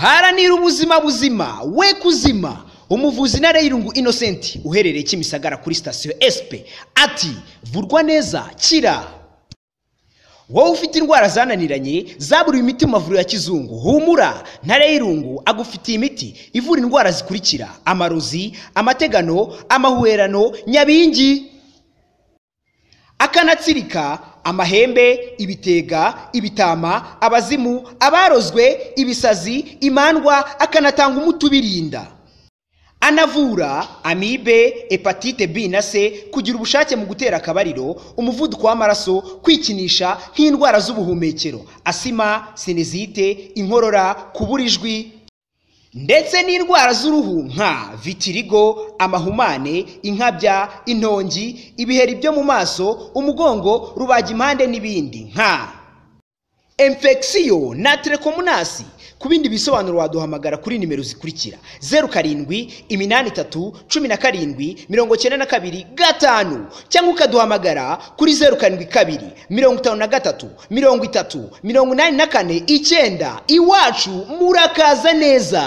haranira ubuzima buzima we kuzima umuvuzi nareyirungu inosenti uherereye kimisagara kuri sitasiyo esipe ati vurwa neza kira wowe ufite indwara zananiranye zaburiwe imiti mu mavuriro ya kizungu humura ntareyirungu agufitiye imiti ivura indwara zikurikira amarozi amategano amahuherano nyabingi akanatsirika amahembe ibitega ibitama abazimu abarozwe ibisazi imandwa akanatanga umuti ubirinda anavura amibe hepatite b na c kugira ubushake mu gutera akabariro umuvuduko w'amaraso kwikinisha nk'indwara z'ubuhumekero asima sinezite inkorora kubura ijwi ndetse n'indwara z'uruhu nka vitirigo amahumane inkabya intongi ibiheri byo mu maso umugongo rubagimpande n'ibindi nka emfegisiyo na telekomunasi ku bindi bisobanuro waduhamagara kuri nimero zikurikira zeru karindwi iminani itatu cumi na karindwi mirongo cyenda na kabiri gatanu cyangwa ukaduhamagara kuri zeru karindwi kabiri mirongo itanu na gatatu mirongo itatu mirongo inani na kane icyenda iwacu murakaza neza